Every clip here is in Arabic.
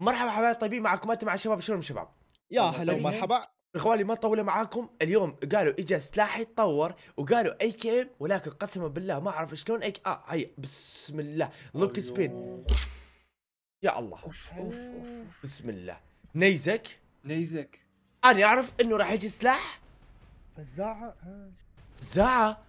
مرحبا حبايب طيبين معكم انتم مع شباب شلون شباب يا هلا ومرحبا اخواني ما طولوا معاكم اليوم قالوا اجى سلاح يتطور وقالوا اي كي ام ولكن قسما بالله ما اعرف شلون اي اه هي بسم الله لوك أيوه. سبين يا الله أوف أوف أوف. بسم الله نيزك نيزك انا اعرف انه راح يجي سلاح فزاعه فزاعه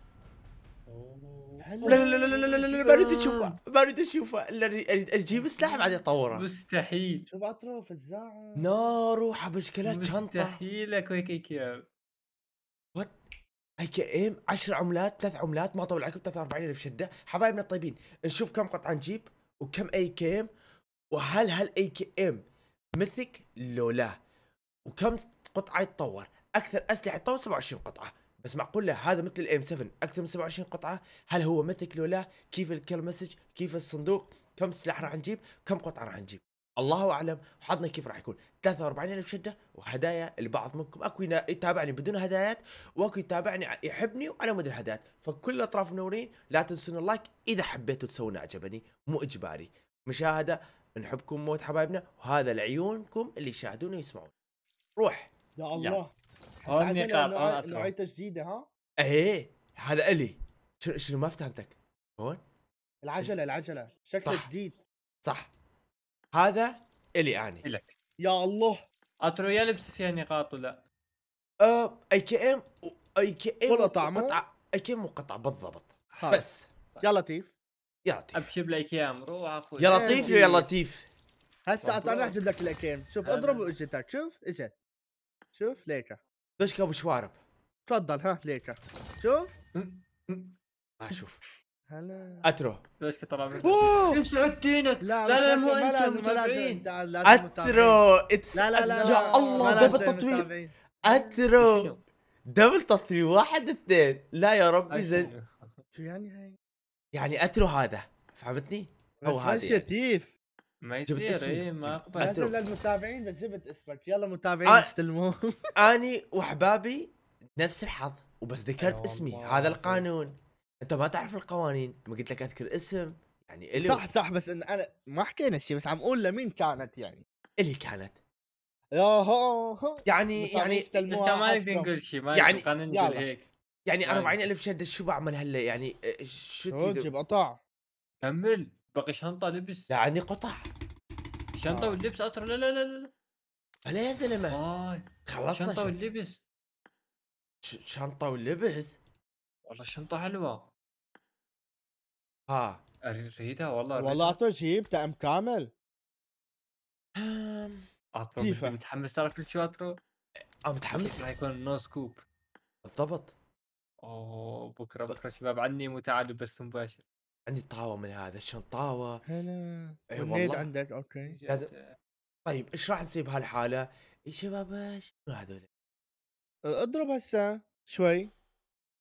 لا لا لا لا لا لا لا ما اريد اشوفه ما اريد اشوفه اريد اجيب سلاح بعدين اطوره مستحيل شوف اطراف الزاعم نار وحبشكلات شنطه مستحيل اكو هيك ام وات اي كي ام 10 عملات ثلاث عملات ما طول عليكم الف شده حبايبنا الطيبين نشوف كم قطعه نجيب وكم اي كي ام وهل هل اي كي ام مثك لو لا وكم قطعه يتطور اكثر اسلحه تطور 27 قطعه بس معقولة هذا مثل الام 7 اكثر من 27 قطعه هل هو مثل ولا كيف الكل مسج كيف الصندوق كم سلاح راح نجيب كم قطعه راح نجيب الله اعلم حظنا كيف راح يكون 43000 شده وهدايا لبعض منكم اكو يتابعني بدون هدايات واكو يتابعني يحبني وانا مد الهدايات فكل الاطراف منورين لا تنسون اللايك اذا حبيتوا تسوون اعجبني مو اجباري مشاهده نحبكم موت حبايبنا وهذا لعيونكم اللي يشاهدون ويسمعون روح يا الله هون نقاط هون نوعية جديده ها؟ ايه هذا الي شنو شنو ما فهمتك هون العجله العجله شكلها صح. جديد صح هذا الي اني لك يا الله يا لبس فيها نقاط ولا أه اي كي ام اي كي ام ولا طعمه اي كي ام وقطع بالضبط حاجة. طيب. بس يا لطيف يا لطيف ابشر لك يا روح اخوي يا لطيف يا إيه. لطيف هسه انا احجب لك الاكيم شوف اضرب واجتك شوف اجت شوف ليكه دشك ابو شوارب تفضل ها ليك شوف ما اشوف هلا اترو ليش طلع كيف سعدتينك لا لا لا مو انت متابعين اترو اتس لا لا لا يا الله دبل تطوير اترو دبل تطوير واحد اثنين لا يا ربي أيوة. زين شو يعني هاي؟ يعني اترو هذا فهمتني؟ هو هذا يتيف ما يصير إيه ما اقبل لازم للمتابعين بس جبت اسمك يلا متابعين آه، استلموا اني واحبابي نفس الحظ وبس ذكرت اسمي هذا القانون انت ما تعرف القوانين ما قلت لك اذكر اسم يعني الي صح صح بس إن انا ما حكينا شيء بس عم اقول لمين كانت يعني الي كانت ياهو يعني يعني انت ما نقدر نقول شيء ما يعني قانون نقول هيك يعني 40000 يعني شد شو بعمل هلا يعني شو تجيب قطع كمل باقي شنطه لبس يعني قطع الشنطه آه. واللبس اطر لا لا لا لا لا يا زلمه آه. خلصنا الشنطه واللبس شنطه واللبس والله الشنطه حلوه ها اريدها والله أريد. والله اعطوه جيب تعم كامل اطر متحمس ترى كل شيء اطر اه متحمس راح يكون نو سكوب بالضبط اوه بكره بكره شباب عني وتعالوا بث مباشر عندي طاوه من هذا شلون طاوه هلا أيوة والله عندك اوكي لازم طيب ايش راح نسوي بهالحاله؟ يا شباب شنو هذول؟ اضرب هسه شوي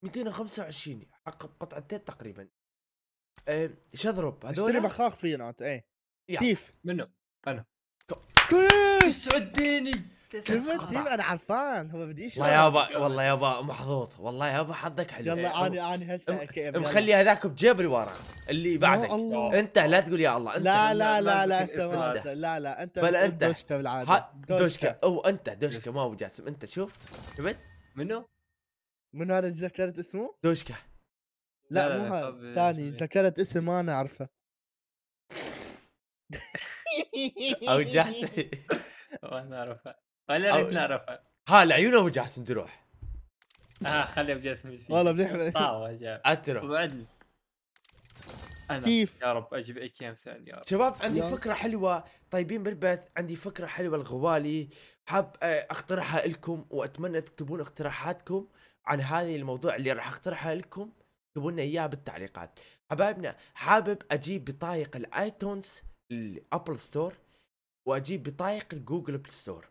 225 حق قطعتين تقريبا إيه، ايش اضرب هذول؟ اشتري بخاخ فيهم ايه كيف منو؟ انا يسعد ديني تبد انا عرفان هو بدي والله يابا والله يابا محظوظ والله يابا حظك حلو يلا اني اني هسه مخلي هذاك بجيبري ورا اللي بعدك انت لا تقول يا الله انت لا لا لا لا انت لا لا انت بل انت دوشكا بالعاده دوشكا او انت دوشكا ما ابو جاسم انت شوف شفت منو؟ منو هذا تذكرت اسمه؟ دوشكا لا مو هذا ثاني إيه؟ تذكرت اسم ما انا اعرفه او جاسم ما نعرفه ولا أو... نعرفها ها العيون ابو جاسم تروح اه خلي ابو جاسم يجي والله مليح اترو وبعدين أنا كيف يا رب اجيب اي كام ثاني يا رب شباب عندي فكره حلوه طيبين بالبث عندي فكره حلوه الغوالي حاب آه، اقترحها لكم واتمنى تكتبون اقتراحاتكم عن هذه الموضوع اللي راح اقترحها لكم اكتبوا لنا اياها بالتعليقات حبايبنا حابب اجيب بطايق الايتونز الابل ستور واجيب بطايق الجوجل بلاي ستور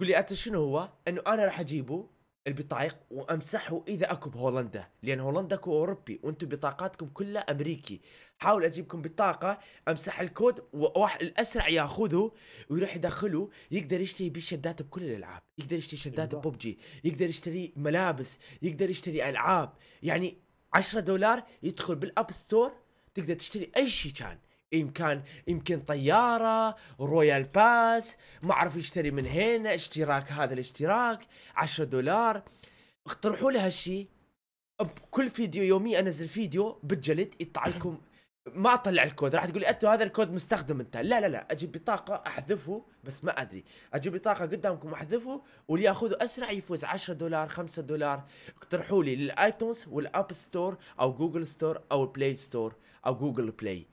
قول لي انت شنو هو؟ انه انا راح اجيبه البطايق وامسحه اذا اكو بهولندا لان هولندا اكو اوروبي وانتم بطاقاتكم كلها امريكي حاول اجيبكم بطاقه امسح الكود وواحد الاسرع ياخذه ويروح يدخله يقدر يشتري بيه شدات بكل الالعاب يقدر يشتري شدات أيوة. ببجي يقدر يشتري ملابس يقدر يشتري العاب يعني 10 دولار يدخل بالاب ستور تقدر تشتري اي شيء كان يمكن يمكن طياره رويال باس ما اعرف يشتري من هنا اشتراك هذا الاشتراك 10 دولار اقترحوا لي هالشيء بكل فيديو يومي انزل فيديو بالجلد يطلع لكم ما اطلع الكود راح تقول انت هذا الكود مستخدم انت لا لا لا اجيب بطاقه احذفه بس ما ادري اجيب بطاقه قدامكم احذفه واللي ياخذه اسرع يفوز 10 دولار 5 دولار اقترحوا لي للايتونز والاب ستور او جوجل ستور او بلاي ستور او جوجل بلاي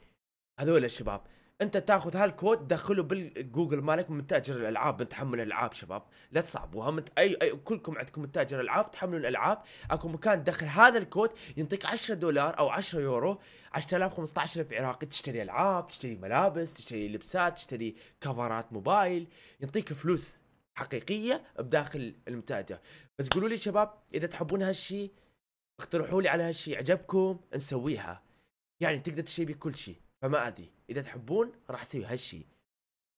هذول الشباب انت تاخذ هالكود تدخله بالجوجل مالك من تاجر الالعاب من تحمل الالعاب شباب لا تصعبوها من اي, أي كلكم عندكم متاجر تاجر تحملون الالعاب اكو مكان تدخل هذا الكود ينطيك 10 دولار او 10 يورو 10000 15000 عراقي تشتري العاب تشتري ملابس تشتري لبسات تشتري كفرات موبايل ينطيك فلوس حقيقيه بداخل المتاجر بس قولوا لي شباب اذا تحبون هالشي اقترحوا لي على هالشي عجبكم نسويها يعني تقدر تشتري بكل شيء فما ادري اذا تحبون راح اسوي هالشيء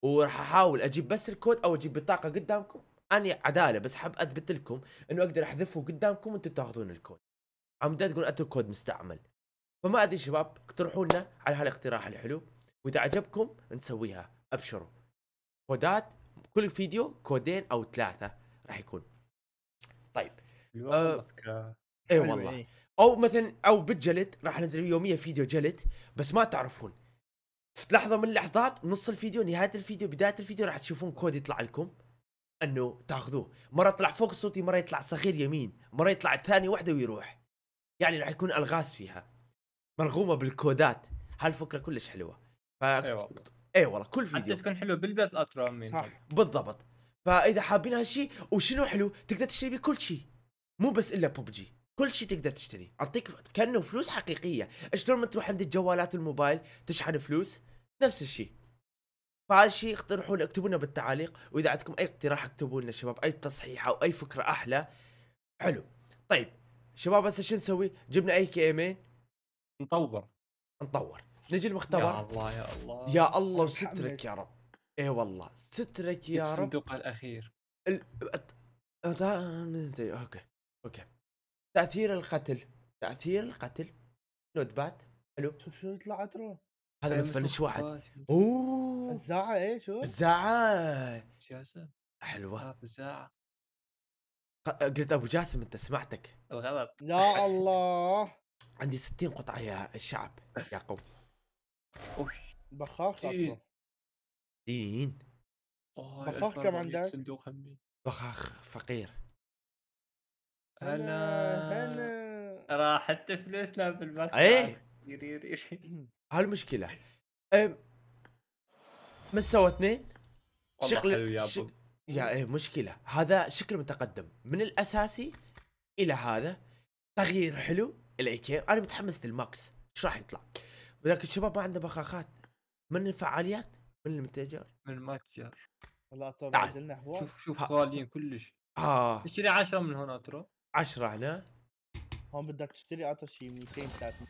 وراح احاول اجيب بس الكود او اجيب بطاقه قدامكم اني عداله بس حاب اثبت لكم انه اقدر احذفه قدامكم وانتم تاخذون الكود عمدا تقول اترك كود مستعمل فما ادري شباب اقترحوا لنا على هالاقتراح الحلو واذا عجبكم نسويها ابشروا كودات كل فيديو كودين او ثلاثه راح يكون طيب اي أه إيه والله إيه. او مثلا او بالجلد راح انزل يوميا فيديو جلد بس ما تعرفون في لحظه من اللحظات نص الفيديو نهايه الفيديو بدايه الفيديو راح تشوفون كود يطلع لكم انه تاخذوه مره يطلع فوق صوتي مره يطلع صغير يمين مره يطلع الثاني وحده ويروح يعني راح يكون الغاز فيها مرغومه بالكودات هالفكره كلش حلوه ف اي والله اي والله كل فيديو حتى تكون حلوه بالبث اطرى من صح بالضبط فاذا حابين هالشيء وشنو حلو تقدر تشتري بكل شيء مو بس الا ببجي كل شيء تقدر تشتري اعطيك كانه فلوس حقيقيه شلون ما تروح عند الجوالات الموبايل تشحن فلوس نفس الشيء فهذا الشيء اقترحوا لنا اكتبوا لنا بالتعاليق واذا عندكم اي اقتراح اكتبوا لنا شباب اي تصحيح او اي فكره احلى حلو طيب شباب هسه شو نسوي؟ جبنا اي كي ام إيه؟ نطور نطور نجي المختبر يا الله يا الله يا الله وسترك يا رب اي والله سترك يا رب الصندوق الاخير ال... اوكي اوكي تاثير القتل تاثير القتل نوت بات حلو شوف شو طلعت روح هذا أيوة، متفنش واحد اوه الزاعه ايه شو الزاعه جاسم حلوه آه، الزاعه قلت ابو جاسم انت سمعتك الغلط يا الله عندي 60 قطعه يا الشعب يا قوم بخاخ دين بخاخ كم عندك صندوق همي بخاخ فقير هلا هلا راحت فلوسنا بالبنك ايه هالمشكلة سوى اثنين شكل يا ايه مشكلة هذا شكل متقدم من الاساسي الى هذا تغيير حلو الاي كي انا متحمس للماكس ايش راح يطلع ولكن الشباب ما عنده بخاخات من الفعاليات من المتجر من المتجر لا ترى شوف شوف غاليين كلش اه اشتري 10 من هنا ترى 10 هنا هون بدك تشتري قطر شي 200 300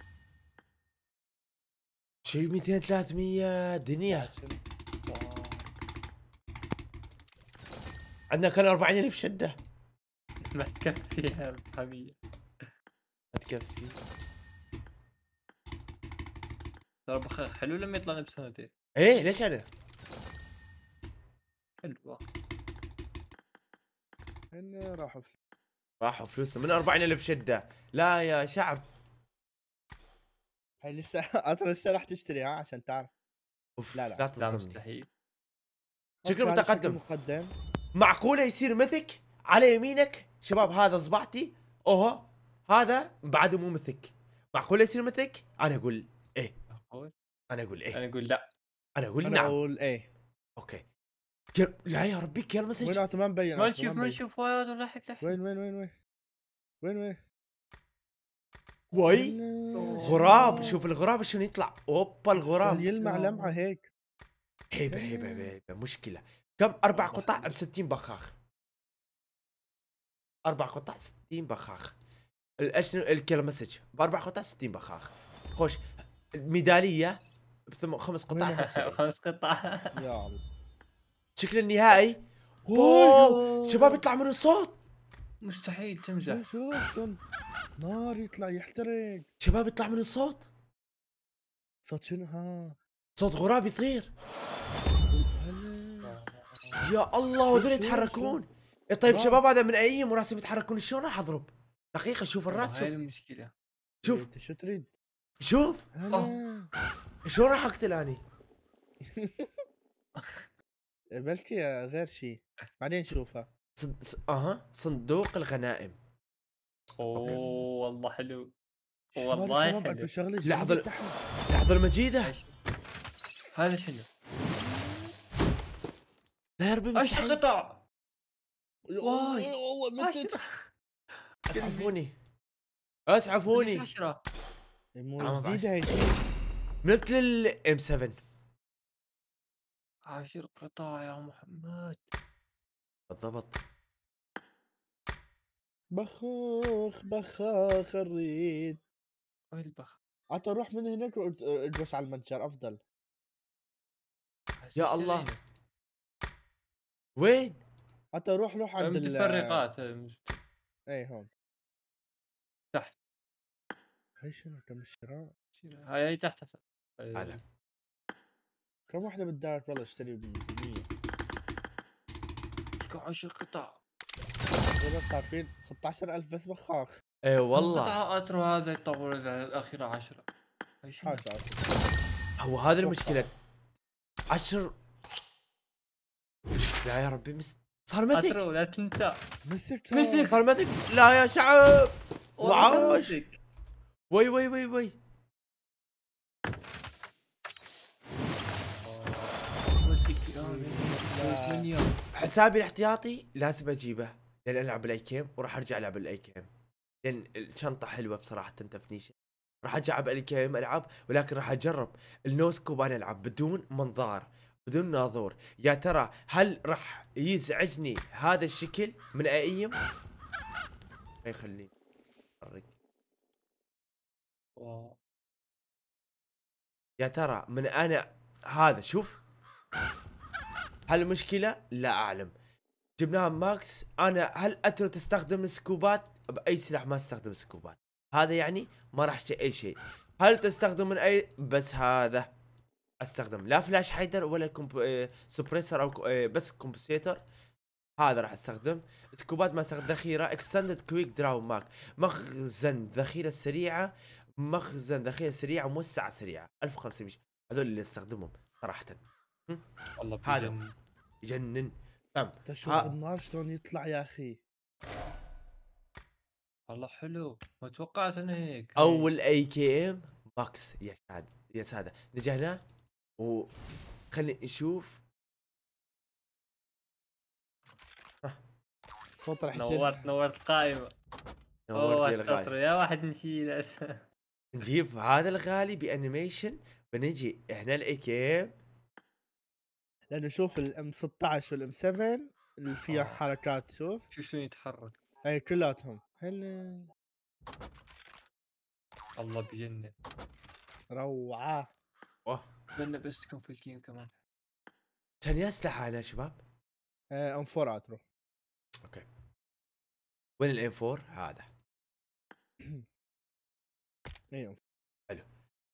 شي 200 300 دنيا آه. عندنا كان 40000 شده ما تكفي يا حبيبي ما تكفي ترى حلو لما يطلع بسنتين ايه ليش انا؟ حلوه هن راحوا في راحوا فلوسنا من 40000 شده لا يا شعب هاي لسه انت لسه راح تشتري ها عشان تعرف اوف لا لا, لا مستحيل شكله متقدم مقدم معقوله يصير مثك على يمينك شباب هذا صباعتي اوه هذا بعده مو مثك معقوله يصير مثك انا اقول ايه معقول انا اقول ايه انا اقول لا انا اقول نعم انا اقول ايه اوكي كل... لا يا ربي كل مسج وين ما مبين ما نشوف ما نشوف وايد ولحق لحق وين وين وين وين وين وين وي غراب شوف الغراب شنو يطلع اوبا الغراب يلمع لمعه هيك هيبه إيه. هيبه هيبه مشكله كم اربع قطع ب 60 بخاخ اربع قطع 60 بخاخ الاشنو الكيلو مسج باربع قطع 60 بخاخ خوش ميداليه بثم خمس قطع خمس قطع يا الله شكل النهائي أيوه. واو شباب يطلع من الصوت مستحيل تمزح شوف نار يطلع يحترق شباب يطلع من الصوت صوت شنو ها صوت غراب يطير يا الله هذول يتحركون إيه، طيب شباب هذا من اي مراسم يتحركون شلون راح اضرب دقيقه شوف الراس هاي المشكله شوف انت إيه، شو تريد شوف شلون راح اقتل اني بلكي غير شيء بعدين نشوفها اها صندوق الغنائم اوه والله حلو والله حلو لحظه لحظه المجيده هذا شنو؟ لا ربي ايش قطع واي والله اسعفوني اسعفوني مو جديده مثل الام 7 عشر قطع يا محمد بالضبط بخاخ بخاخ الريد وين البخ عطى روح من هناك وادرس على المتجر افضل يا الله وين؟ عطى روح روح عند المتفرقات اي إيه، هون تحت هاي شنو تم الشراء؟ هاي هاي تحت تحت كم وحده بالدارك والله اشتري ب 100 ايش عشر قطع والله صافين 16000 بس بخاخ ايه والله قطعه اترو هذا يطور الاخيره 10 هو هذا المشكله 10 لا يا ربي مس صار مسك اترو لا تنسى مسك مسك صار مسك لا يا شعب وعاش وي وي وي وي حسابي الاحتياطي لازم اجيبه لان العب الاي كيم وراح ارجع العب الاي كيم لان الشنطه حلوه بصراحه تفنيشه راح ارجع العب الاي كيم العب ولكن راح اجرب النوسكوب انا العب بدون منظار بدون ناظور يا ترى هل راح يزعجني هذا الشكل من ايم ما يخليني يا ترى من انا هذا شوف هل مشكلة؟ لا أعلم جبناها ماكس أنا هل أترو تستخدم سكوبات؟ بأي سلاح ما استخدم سكوبات هذا يعني ما راح أشتري أي شيء هل تستخدم من أي بس هذا استخدم لا فلاش حيدر ولا كومب... آه، سبريسر او آه، بس كومبسيتر هذا راح استخدم سكوبات ما استخدم ذخيره اكستندد كويك دراو ماك مخزن ذخيره سريعه مخزن ذخيره سريعه موسعه سريعه 1500 هذول اللي استخدمهم صراحه والله هذا يجنن طيب، تمام تشوف النار شلون يطلع يا اخي والله حلو ما توقعت انه هيك اول اي كي ام ماكس يا ساده يا ساده نجحنا خلي نشوف صوت راح نورت نورت قائمه نورت يا يا واحد نشيل نجيب هذا الغالي بانيميشن بنجي احنا الاي كي ام لانه شوف الام 16 والام 7 اللي فيها آه. حركات شوف شوف شلون يتحرك اي كلاتهم هلا الله بجنن روعه واه اتمنى بس تكون في الجيم كمان ثاني اسلحه هنا يا شباب؟ ام 4 اترو اوكي وين الام 4 هذا ايوه حلو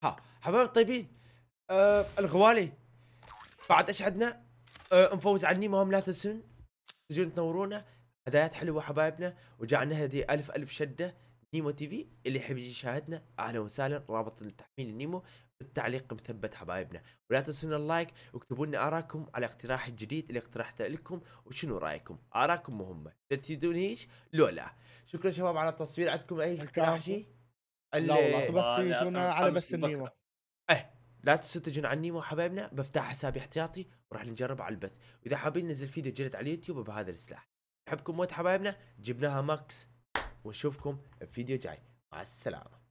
ها حبايب طيبين آه الغوالي بعد ايش عندنا؟ آه على النيمة هم لا تنسون تجون تنورونا هدايات حلوه حبايبنا وجعلنا هذه الف الف شده نيمو تي في اللي يحب يجي يشاهدنا اهلا وسهلا رابط التحميل النيمو بالتعليق مثبت حبايبنا ولا تنسون اللايك واكتبوا لنا ارائكم على اقتراح الجديد اللي اقترحته لكم وشنو رايكم ارائكم مهمه تريدون تفيدون لو لا شكرا شباب على التصوير عندكم اي اقتراح شيء لا والله بس يجونا على بس النيمو لا تستجن عني مو حبايبنا بفتح حسابي احتياطي وراح نجرب على البث واذا حابين ننزل فيديو جلد على اليوتيوب بهذا السلاح نحبكم موت حبايبنا جبناها ماكس ونشوفكم في فيديو جاي مع السلامه